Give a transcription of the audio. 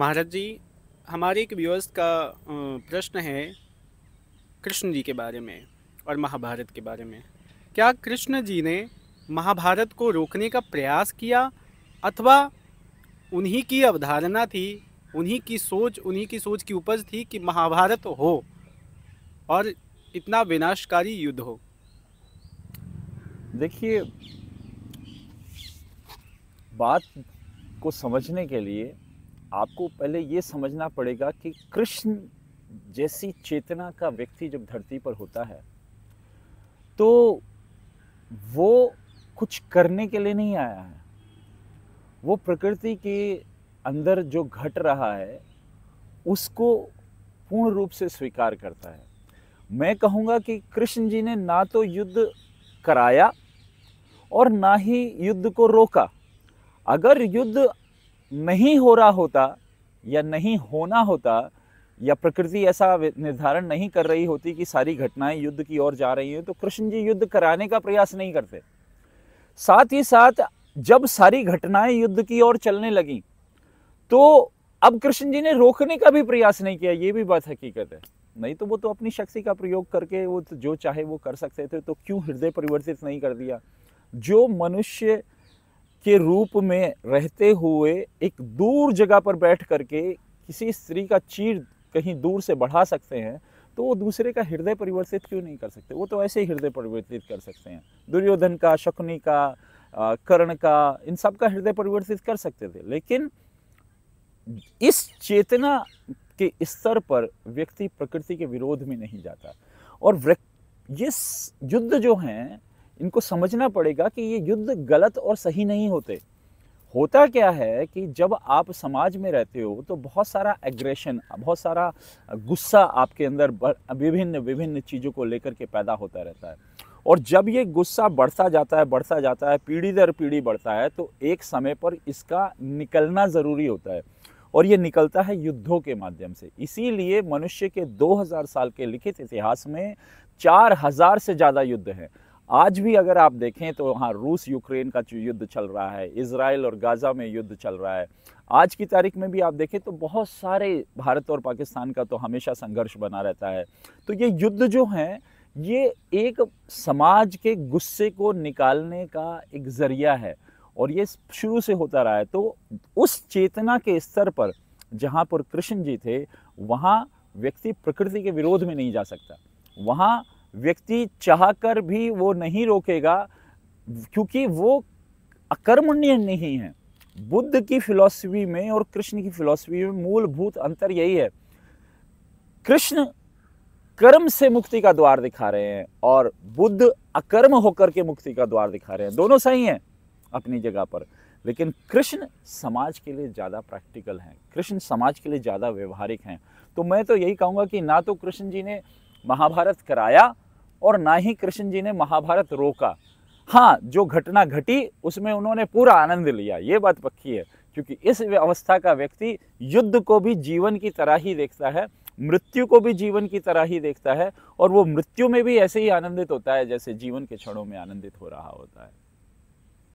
महाराज जी हमारे एक व्यूअर्स का प्रश्न है कृष्ण जी के बारे में और महाभारत के बारे में क्या कृष्ण जी ने महाभारत को रोकने का प्रयास किया अथवा उन्हीं की अवधारणा थी उन्हीं की सोच उन्हीं की सोच की उपज थी कि महाभारत हो और इतना विनाशकारी युद्ध हो देखिए बात को समझने के लिए आपको पहले ये समझना पड़ेगा कि कृष्ण जैसी चेतना का व्यक्ति जब धरती पर होता है तो वो कुछ करने के लिए नहीं आया है वो प्रकृति के अंदर जो घट रहा है उसको पूर्ण रूप से स्वीकार करता है मैं कहूँगा कि कृष्ण जी ने ना तो युद्ध कराया और ना ही युद्ध को रोका अगर युद्ध नहीं हो रहा होता या नहीं होना होता या प्रकृति ऐसा निर्धारण नहीं कर रही होती कि सारी घटनाएं युद्ध की ओर जा रही हैं तो कृष्ण जी युद्ध कराने का प्रयास नहीं करते साथ ही साथ जब सारी घटनाएं युद्ध की ओर चलने लगी तो अब कृष्ण जी ने रोकने का भी प्रयास नहीं किया ये भी बात हकीकत है नहीं तो वो तो अपनी शक्ति का प्रयोग करके वो तो जो चाहे वो कर सकते थे तो क्यों हृदय परिवर्तित नहीं कर दिया जो मनुष्य के रूप में रहते हुए एक दूर जगह पर बैठ करके किसी स्त्री का चीर कहीं दूर से बढ़ा सकते हैं तो वो दूसरे का हृदय परिवर्तित क्यों नहीं कर सकते वो तो ऐसे ही हृदय परिवर्तित कर सकते हैं दुर्योधन का शकुनी का कर्ण का इन सब का हृदय परिवर्तित कर सकते थे लेकिन इस चेतना के स्तर पर व्यक्ति प्रकृति के विरोध में नहीं जाता और ये युद्ध जो हैं इनको समझना पड़ेगा कि ये युद्ध गलत और सही नहीं होते होता क्या है कि जब आप समाज में रहते हो तो बहुत सारा एग्रेशन बहुत सारा गुस्सा आपके अंदर विभिन्न विभिन्न चीज़ों को लेकर के पैदा होता रहता है और जब ये गुस्सा बढ़ता जाता है बढ़ता जाता है पीढ़ी दर पीढ़ी बढ़ता है तो एक समय पर इसका निकलना ज़रूरी होता है और ये निकलता है युद्धों के माध्यम से इसीलिए मनुष्य के 2000 साल के लिखित इतिहास में 4000 से ज़्यादा युद्ध हैं आज भी अगर आप देखें तो हाँ रूस यूक्रेन का युद्ध चल रहा है इसराइल और गाज़ा में युद्ध चल रहा है आज की तारीख में भी आप देखें तो बहुत सारे भारत और पाकिस्तान का तो हमेशा संघर्ष बना रहता है तो ये युद्ध जो है ये एक समाज के गुस्से को निकालने का एक ज़रिया है और ये शुरू से होता रहा है तो उस चेतना के स्तर पर जहाँ पर कृष्ण जी थे वहाँ व्यक्ति प्रकृति के विरोध में नहीं जा सकता वहाँ व्यक्ति चाहकर भी वो नहीं रोकेगा क्योंकि वो अकर्मण्य नहीं है बुद्ध की फिलॉसफी में और कृष्ण की फिलॉसफी में मूलभूत अंतर यही है कृष्ण कर्म से मुक्ति का द्वार दिखा रहे हैं और बुद्ध अकर्म होकर के मुक्ति का द्वार दिखा रहे हैं दोनों सही हैं अपनी जगह पर लेकिन कृष्ण समाज के लिए ज़्यादा प्रैक्टिकल हैं कृष्ण समाज के लिए ज़्यादा व्यवहारिक हैं तो मैं तो यही कहूँगा कि ना तो कृष्ण जी ने महाभारत कराया और ना ही कृष्ण जी ने महाभारत रोका हाँ जो घटना घटी उसमें उन्होंने पूरा आनंद लिया ये बात पक्की है क्योंकि इस अवस्था का व्यक्ति युद्ध को भी जीवन की तरह ही देखता है मृत्यु को भी जीवन की तरह ही देखता है और वो मृत्यु में भी ऐसे ही आनंदित होता है जैसे जीवन के क्षणों में आनंदित हो रहा होता है